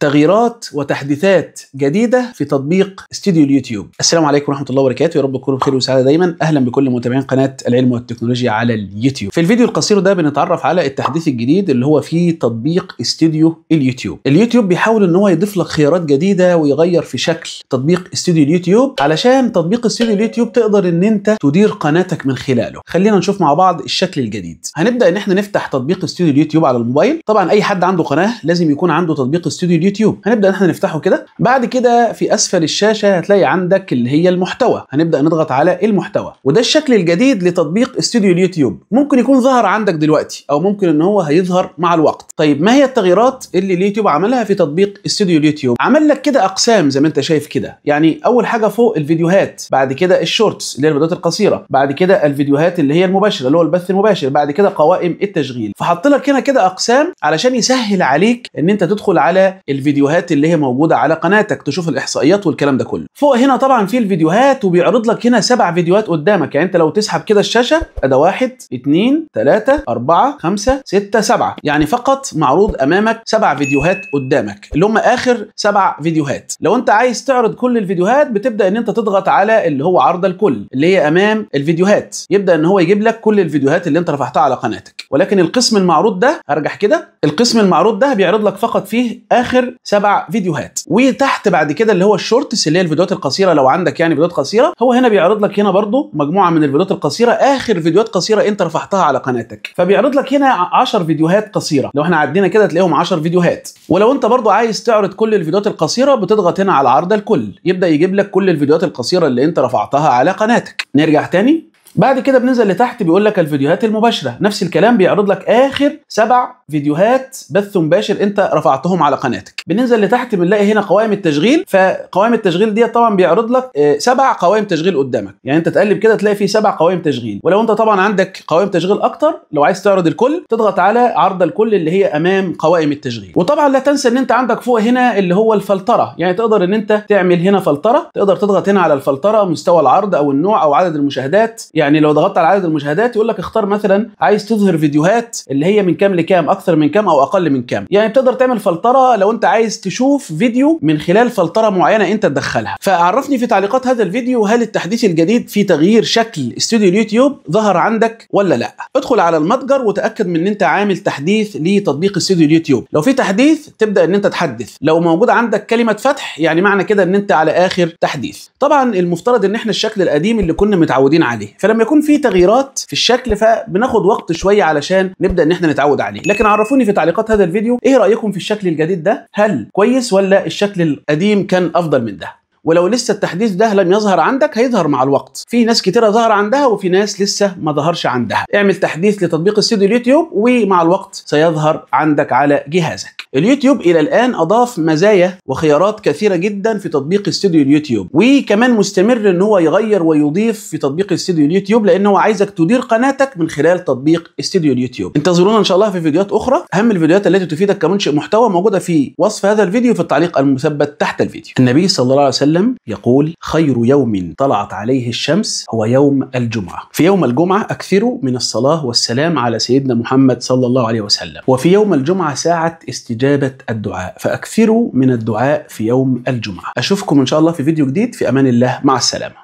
تغييرات وتحديثات جديده في تطبيق استوديو اليوتيوب. السلام عليكم ورحمه الله وبركاته، يا رب تكونوا بخير وسعاده دايما، اهلا بكل متابعين قناه العلم والتكنولوجيا على اليوتيوب. في الفيديو القصير ده بنتعرف على التحديث الجديد اللي هو في تطبيق استوديو اليوتيوب. اليوتيوب بيحاول ان هو يضيف لك خيارات جديده ويغير في شكل تطبيق استوديو اليوتيوب علشان تطبيق استوديو اليوتيوب تقدر ان انت تدير قناتك من خلاله. خلينا نشوف مع بعض الشكل الجديد. هنبدا ان احنا نفتح تطبيق استوديو اليوتيوب على الموبايل، طبعا اي حد عنده قناه لازم يكون عنده تطبيق استوديو يوتيوب هنبدا ان احنا نفتحه كده بعد كده في اسفل الشاشه هتلاقي عندك اللي هي المحتوى هنبدا نضغط على المحتوى وده الشكل الجديد لتطبيق استوديو اليوتيوب ممكن يكون ظهر عندك دلوقتي او ممكن ان هو هيظهر مع الوقت طيب ما هي التغييرات اللي اليوتيوب عملها في تطبيق استوديو اليوتيوب عمل لك كده اقسام زي ما انت شايف كده يعني اول حاجه فوق الفيديوهات بعد كده الشورتس اللي هي الفيديوهات القصيره بعد كده الفيديوهات اللي هي المباشره اللي هو البث المباشر بعد كده قوائم التشغيل فحط لك هنا كده اقسام علشان يسهل عليك ان انت تدخل على الفيديوهات اللي هي موجوده على قناتك تشوف الاحصائيات والكلام ده كله فوق هنا طبعا في الفيديوهات وبيعرض لك هنا سبع فيديوهات قدامك يعني انت لو تسحب كده الشاشه ادا واحد اتنين تلاته اربعه خمسه سته سبعه يعني فقط معروض امامك سبع فيديوهات قدامك اللي هم اخر سبع فيديوهات لو انت عايز تعرض كل الفيديوهات بتبدا ان انت تضغط على اللي هو عرض الكل اللي هي امام الفيديوهات يبدا ان هو يجيب لك كل الفيديوهات اللي انت رفعتها على قناتك ولكن القسم المعروض ده ارجح كده القسم المعروض ده بيعرض لك فقط فيه اخر سبع فيديوهات وتحت بعد كده اللي هو الشورتس اللي هي الفيديوهات القصيره لو عندك يعني فيديوهات قصيره هو هنا بيعرض لك هنا برده مجموعه من الفيديوهات القصيره اخر فيديوهات قصيره انت رفعتها على قناتك فبيعرض لك هنا 10 فيديوهات قصيره لو احنا عدينا كده تلاقيهم 10 فيديوهات ولو انت برضو عايز تعرض كل الفيديوهات القصيره بتضغط هنا على عرض الكل يبدا يجيب لك كل الفيديوهات القصيره اللي انت رفعتها على قناتك نرجع تاني بعد كده بننزل لتحت بيقول لك الفيديوهات المباشره نفس الكلام بيعرض لك اخر سبع فيديوهات بث مباشر انت رفعتهم على قناتك بننزل لتحت بنلاقي هنا قوائم التشغيل فقوائم التشغيل دي طبعا بيعرض لك آه، سبع قوائم تشغيل قدامك يعني انت تقلب كده تلاقي فيه سبع قوائم تشغيل ولو انت طبعا عندك قوائم تشغيل اكتر لو عايز تعرض الكل تضغط على عرض الكل اللي هي امام قوائم التشغيل وطبعا لا تنسى ان انت عندك فوق هنا اللي هو الفلتره يعني تقدر ان انت تعمل هنا فلتره تقدر تضغط هنا على الفلتره مستوى العرض او النوع او عدد المشاهدات يعني يعني لو ضغطت على عدد المشاهدات يقول لك اختار مثلا عايز تظهر فيديوهات اللي هي من كام لكام اكثر من كام او اقل من كام يعني بتقدر تعمل فلتره لو انت عايز تشوف فيديو من خلال فلتره معينه انت تدخلها فعرفني في تعليقات هذا الفيديو هل التحديث الجديد في تغيير شكل استوديو اليوتيوب ظهر عندك ولا لا ادخل على المتجر وتاكد من ان انت عامل تحديث لتطبيق استوديو اليوتيوب لو في تحديث تبدا ان انت تحدث لو موجود عندك كلمه فتح يعني معنى كده ان انت على اخر تحديث طبعا المفترض ان احنا الشكل القديم اللي كنا متعودين عليه فلما يكون في تغييرات في الشكل فبناخد وقت شويه علشان نبدا ان احنا نتعود عليه لكن عرفوني في تعليقات هذا الفيديو ايه رايكم في الشكل الجديد ده هل كويس ولا الشكل القديم كان افضل من ده ولو لسه التحديث ده لم يظهر عندك هيظهر مع الوقت في ناس كتيرة ظهر عندها وفي ناس لسه ما ظهرش عندها اعمل تحديث لتطبيق استوديو اليوتيوب ومع الوقت سيظهر عندك على جهازك اليوتيوب الى الان اضاف مزايا وخيارات كثيره جدا في تطبيق استوديو اليوتيوب وكمان مستمر ان هو يغير ويضيف في تطبيق استوديو اليوتيوب لان هو عايزك تدير قناتك من خلال تطبيق استوديو اليوتيوب انتظرونا ان شاء الله في فيديوهات اخرى اهم الفيديوهات التي تفيدك كمنشئ محتوى موجوده في وصف هذا الفيديو في التعليق المثبت تحت الفيديو النبي صلى الله عليه وسلم يقول خير يوم طلعت عليه الشمس هو يوم الجمعه في يوم الجمعه اكثروا من الصلاه والسلام على سيدنا محمد صلى الله عليه وسلم وفي يوم الجمعه ساعه استديو استجابة الدعاء فأكثروا من الدعاء في يوم الجمعة أشوفكم إن شاء الله في فيديو جديد في أمان الله مع السلامة